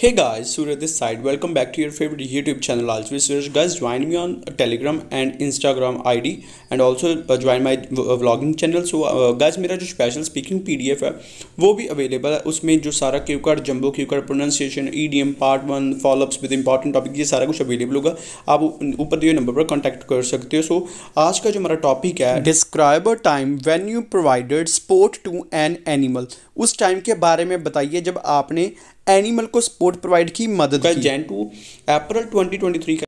Hey guys, Suraj this side. Welcome back to your favorite YouTube channel also. Suraj guys, join me on Telegram and Instagram ID and also uh, join my vlogging channel. So uh, guys, मेरा जो special speaking PDF है वो भी available है उसमें जो सारा cue card jumbo cue card pronunciation E D M part one followups with important topic ये सारा कुछ अवेलेबल होगा आप ऊपर दिए नंबर पर कॉन्टैक्ट कर सकते हो सो so, आज का जो हमारा टॉपिक है describe a time when you provided sport to an animal उस टाइम के बारे में बताइए जब आपने एनिमल को सपोर्ट प्रोवाइड की मदद का जैन टू अप्रैल 2023 का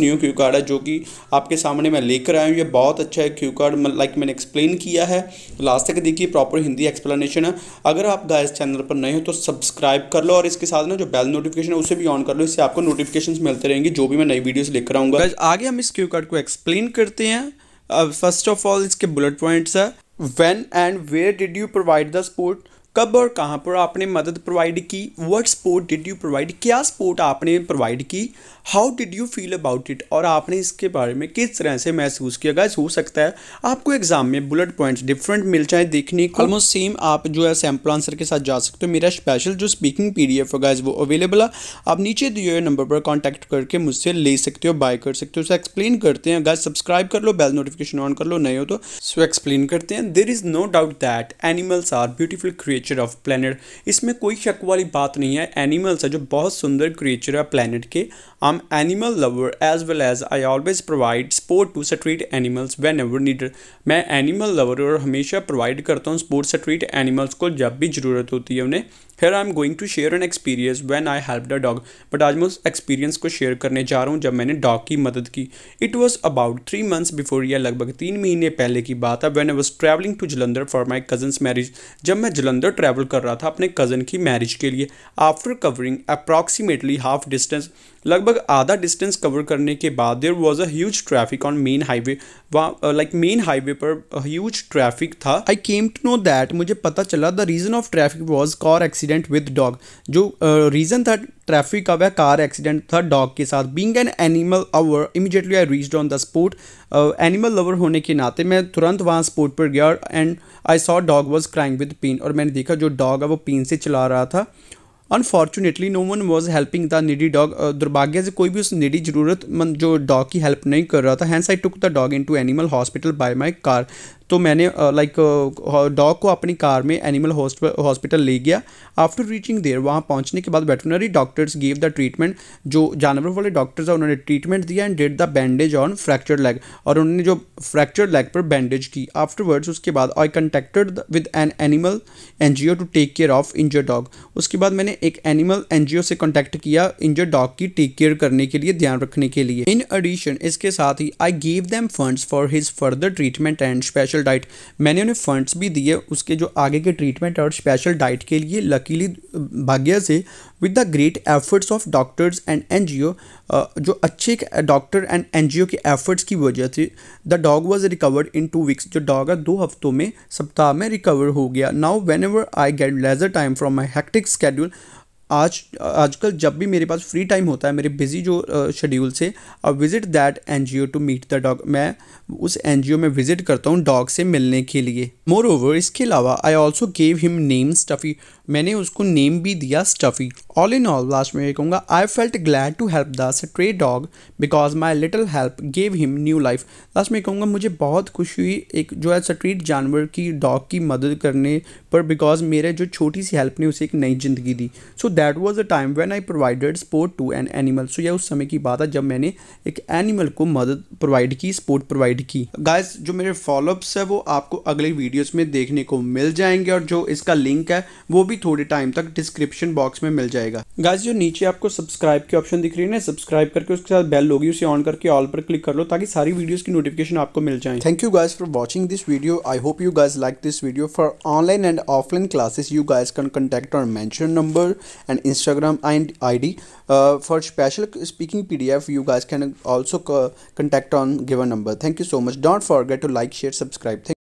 न्यू क्यू कार्ड है जो कि आपके सामने मैं लेकर आया हूँ ये बहुत अच्छा है क्यू कार्ड लाइक मैंने एक्सप्लेन किया है लास्ट तक देखिए प्रॉपर हिंदी एक्सप्लेनेशन है अगर आप गाय चैनल पर नए हो तो सब्सक्राइब कर लो और इसके साथ ना जो बेल नोटिफिकेशन है उसे भी ऑन कर लो इससे आपको नोटिफिकेशन मिलते रहेंगे जो भी मैं नई वीडियोज लेकर आऊँगा आगे हम इस क्यू कार्ड को एक्सप्लेन करते हैं फर्स्ट ऑफ ऑल इसके बुलेट पॉइंट्स है when and where did you provide the support कब और कहाँ पर आपने मदद प्रोवाइड की what support did you provide क्या सपोर्ट आपने प्रोवाइड की how did you feel about it और आपने इसके बारे में किस तरह से महसूस किया गया हो सकता है आपको एग्जाम में बुलेट पॉइंट्स डिफरेंट मिल जाए देखने को ऑलमोस्ट सेम आप जो है सैम्पल आंसर के साथ जा सकते हो मेरा स्पेशल जो स्पीकिंग पी डी एफ होगा वो अवेलेबल है आप नीचे दिए हुए नंबर पर कॉन्टैक्ट करके मुझसे ले सकते हो बाय कर सकते हो उसे एक्सप्लेन करते हैं गाइज सब्सक्राइब कर लो बेल नोटिफिकेशन ऑन कर लो नहीं हो तो सो एक्सप्लेन करते हैं there is no doubt that animals are beautiful create creature of planet इसमें कोई शक वाली बात नहीं है एनिमल्स है जो बहुत सुंदर क्रिएचर है प्लानट के am animal lover as well as I always provide sport to street animals whenever needed मैं एनिमल लवर और हमेशा प्रोवाइड करता हूँ स्पोर्ट स्ट्रीट एनिमल्स को जब भी ज़रूरत होती है उन्हें फिर I am going to share an experience when I help the dog but आज मैं उस एक्सपीरियंस को शेयर करने जा रहा हूँ जब मैंने डॉग की मदद की it was about three months before या लगभग तीन महीने पहले की बात है when I was travelling to Jalandhar for my cousin's marriage जब मैं जलंधर ट्रैवल कर रहा था अपने कज़न की मैरिज के लिए after covering approximately half distance लगभग आधा डिस्टेंस कवर करने के बाद there was a traffic on main highway वहाँ लाइक मेन हाईवे पर ह्यूज uh, ट्रैफिक था I came to know that मुझे पता चला the reason of traffic was car accident with dog जो रीज़न uh, था ट्रैफिक का वह कार एक्सीडेंट था डॉग के साथ being an animal lover immediately I reach on the spot animal lover होने के नाते मैं तुरंत वहाँ स्पॉट पर गया and I saw dog was crying with pain और मैंने देखा जो डॉग है वो पेन से चला रहा था unfortunately no one was helping the needy dog दुर्भाग्य से कोई भी उस निडी जरूरतमंद जो डॉग की हेल्प नहीं कर रहा था hence I took the dog into animal hospital by my car तो मैंने लाइक डॉग को अपनी कार में एनिमल हॉस्पिटल ले गया आफ्टर रीचिंग देर वहाँ पहुँचने के बाद veterinary doctors gave the treatment जो जानवरों वाले डॉक्टर्स हैं उन्होंने ट्रीटमेंट दिया and did the bandage on fracture leg और उन्होंने जो फ्रैक्चर लेग पर बैंडेज की आफ्टरवर्ड्स उसके बाद I contacted with an animal N to take care of injured dog उसके बाद मैंने एक एनिमल एन से कॉन्टैक्ट किया इंजर डॉग की टेक केयर करने के लिए ध्यान रखने के लिए इन एडिशन इसके साथ ही I gave them funds for his further treatment and special special diet मैंने उन्हें फंड्स भी दिए उसके जो आगे के ट्रीटमेंट और स्पेशल डाइट के लिए लकीली भाग्य से with the great efforts of doctors and N जो अच्छे डॉक्टर एंड एन के एफर्ट्स की वजह से the dog was recovered in two weeks जो डॉग है दो हफ्तों में सप्ताह में रिकवर हो गया now whenever I get leisure time from my hectic schedule आज आजकल जब भी मेरे पास फ्री टाइम होता है मेरे बिजी जो शेड्यूल से I visit that N G O to meet the dog मैं उस एन जी ओ में विज़िट करता हूँ डॉग से मिलने के लिए मोर ओवर इसके अलावा I also gave him name Stuffy मैंने उसको नेम भी दिया Stuffy all in all last में ये कहूँगा I felt glad to help the stray dog because my little help gave him new life लास्ट में कहूँगा मुझे बहुत खुशी हुई एक जो है स्ट्रीट जानवर की डॉग की मदद करने पर बिकॉज मेरे जो छोटी सी हेल्प ने उसे एक नई ज़िंदगी दी so that was a time when I provided sport to an animal so यह उस समय की बात है जब मैंने एक एनिमल को मदद प्रोवाइड की स्पोर्ट प्रोवाइड की गाइज जो मेरे फॉलोअप्स है वो आपको अगले वीडियोज़ में देखने को मिल जाएंगे और जो इसका लिंक है वो भी भी थोड़े टाइम तक डिस्क्रिप्शन बॉक्स में मिल जाएगा गाइज जो नीचे आपको सब्सक्राइब की ऑप्शन दिख रही है ना सब्सक्राइब करके उसके साथ बेल होगी उसे ऑन करके ऑल पर क्लिक कर लो ताकि सारी वीडियोस की नोटिफिकेशन आपको मिल जाए thank you guys for watching this video I hope you guys like this video for online and offline classes you guys can contact on mention number and Instagram and I D for special speaking P D F you guys can also contact on given number thank you so much don't forget to like share subscribe